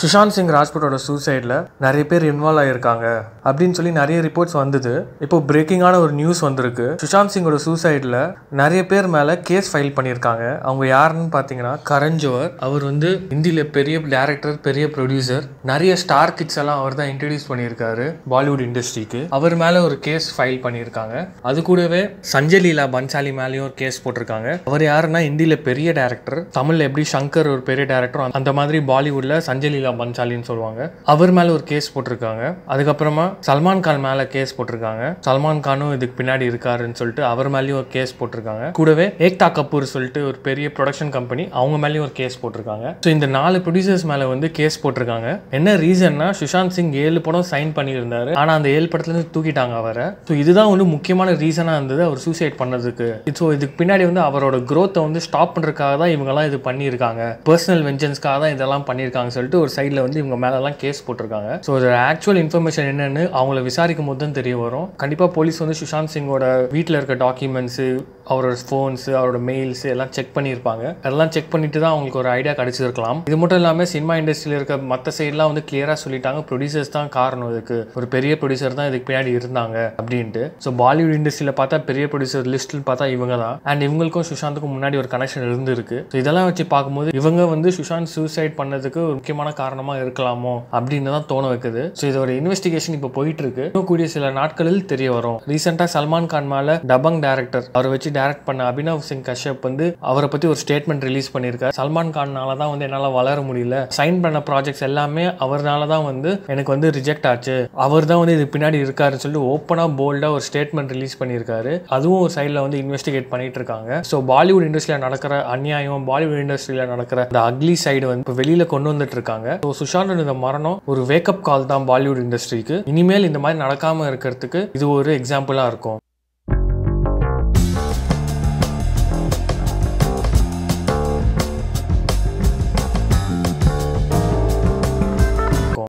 சுஷாந்த் சிங் ராஜ்புட்டோட சூசைடில் நிறைய பேர் இன்வால்வ் ஆகியிருக்காங்க அப்படின்னு சொல்லி நிறைய ரிப்போர்ட்ஸ் வந்தது இப்போ பிரேக்கிங்கான ஒரு நியூஸ் வந்திருக்கு சுஷாந்த் சிங்கோட சூசைடில் நிறைய பேர் மேலே கேஸ் ஃபைல் பண்ணியிருக்காங்க அவங்க யாருன்னு பார்த்தீங்கன்னா கரண் ஜோவர் அவர் வந்து இந்தியில் பெரிய டேரக்டர் பெரிய ப்ரொடியூசர் நிறைய ஸ்டார் கிட்ஸ் எல்லாம் அவர் தான் இன்ட்ரடியூஸ் பண்ணியிருக்காரு பாலிவுட் இண்டஸ்ட்ரிக்கு அவர் மேலே ஒரு கேஸ் ஃபைல் பண்ணியிருக்காங்க அது கூடவே சஞ்சய் லீலா பன்சாலி மேலேயும் ஒரு கேஸ் போட்டிருக்காங்க அவர் யாருன்னா ஹிந்தியில் பெரிய டேரக்டர் தமிழில் எப்படி சங்கர் ஒரு பெரிய டேரக்டர் அந்த மாதிரி பாலிவுட்டில் சஞ்சய் லீலா ஜெயிலா பன்சாலின்னு சொல்லுவாங்க அவர் மேல ஒரு கேஸ் போட்டிருக்காங்க அதுக்கப்புறமா சல்மான் கான் மேல கேஸ் போட்டிருக்காங்க சல்மான் கானும் இதுக்கு பின்னாடி இருக்காருன்னு சொல்லிட்டு அவர் மேலேயும் ஒரு கேஸ் போட்டிருக்காங்க கூடவே ஏக்தா கபூர் சொல்லிட்டு ஒரு பெரிய ப்ரொடக்ஷன் கம்பெனி அவங்க மேலேயும் ஒரு கேஸ் போட்டிருக்காங்க ஸோ இந்த நாலு ப்ரொடியூசர்ஸ் மேலே வந்து கேஸ் போட்டிருக்காங்க என்ன ரீசன்னா சுஷாந்த் சிங் ஏழு படம் சைன் பண்ணியிருந்தாரு ஆனா அந்த ஏழு படத்துல இருந்து தூக்கிட்டாங்க அவரை ஸோ இதுதான் வந்து முக்கியமான ரீசனாக இருந்தது அவர் சூசைட் பண்ணதுக்கு ஸோ இதுக்கு பின்னாடி வந்து அவரோட க்ரோத்தை வந்து ஸ்டாப் பண்ணுறதுக்காக தான் இவங்கெல்லாம் இது பண்ணியிருக்காங்க பர்சனல் வெஞ்சன்ஸ்க்காக தான் இதெல்லாம் பண்ணியிருக்காங்க சொல்லிட்டு ஒரு சைடில் வந்து இவங்க மேலெல்லாம் கேஸ் போட்டிருக்காங்க ஸோ ஆக்சுவல் இன்ஃபர்மேஷன் என்னென்னு அவங்கள விசாரிக்கும் போது தான் தெரிய வரும் கண்டிப்பாக போலீஸ் வந்து சுஷாந்த் சிங்கோட வீட்டில் இருக்க டாக்குமெண்ட்ஸு அவரோட ஃபோன்ஸு அவரோட மெயில்ஸ் எல்லாம் செக் பண்ணியிருப்பாங்க அதெல்லாம் செக் பண்ணிட்டு தான் அவங்களுக்கு ஒரு ஐடியா கிடச்சிருக்கலாம் இது மட்டும் இல்லாமல் சினிமா இண்டஸ்ட்ரியில் இருக்க மற்ற சைட்லாம் வந்து கிளியராக சொல்லிட்டாங்க ப்ரொடியூசர்ஸ் தான் காரணம் இதுக்கு ஒரு பெரிய ப்ரொடியூசர் தான் இதுக்கு பின்னாடி இருந்தாங்க அப்படின்ட்டு ஸோ பாலிவுட் இண்டஸ்ட்ரியில் பார்த்தா பெரிய ப்ரொடியூசர் லிஸ்ட்னு பார்த்தா இவங்க தான் அண்ட் இவங்களுக்கும் சுஷாந்துக்கும் முன்னாடி ஒரு கனெக்ஷன் இருந்திருக்கு ஸோ இதெல்லாம் வச்சு பார்க்கும்போது இவங்க வந்து சுஷாந்த் சூசைட் பண்ணதுக்கு ஒரு முக்கியமான காரணமாக இருக்கலாமோ அப்படின்னு தான் தோண வைக்குது ஸோ இதோட இன்வெஸ்டிகேஷன் இப்போ போயிட்டு இருக்கு இன்னும் கூடிய சில நாட்களில் தெரிய வரும் ரீசெண்டாக சல்மான் கான் மேலே டபங் டேரக்டர் அவரை வச்சு டைரக்ட் பண்ண அபினவ் சிங் கஷ்யப் வந்து அவரை பற்றி ஒரு ஸ்டேட்மெண்ட் ரிலீஸ் பண்ணியிருக்காரு சல்மான் கான்னால தான் வந்து என்னால் வளர முடியல சைன் பண்ண ப்ராஜெக்ட்ஸ் எல்லாமே அவர்னால தான் வந்து எனக்கு வந்து ரிஜெக்ட் ஆச்சு அவர் தான் வந்து இது பின்னாடி இருக்காருன்னு சொல்லி ஓப்பனாக போல்டாக ஒரு ஸ்டேட்மெண்ட் ரிலீஸ் பண்ணியிருக்காரு அதுவும் ஒரு சைடில் வந்து இன்வெஸ்டிகேட் பண்ணிட்டு இருக்காங்க ஸோ பாலிவுட் இண்டஸ்ட்ரியில் நடக்கிற அநியாயம் பாலிவுட் இண்டஸ்ட்ரியில் நடக்கிற இந்த அக்லி சைடு வந்து இப்போ வெளியில் கொண்டு வந்துட்டு இருக்காங்க ஸோ சுஷாந்தோட இந்த மரணம் ஒரு வேக்கப் கால் தான் பாலிவுட் இண்டஸ்ட்ரிக்கு இனிமேல் இந்த மாதிரி நடக்காமல் இருக்கிறதுக்கு இது ஒரு எக்ஸாம்பிளாக இருக்கும்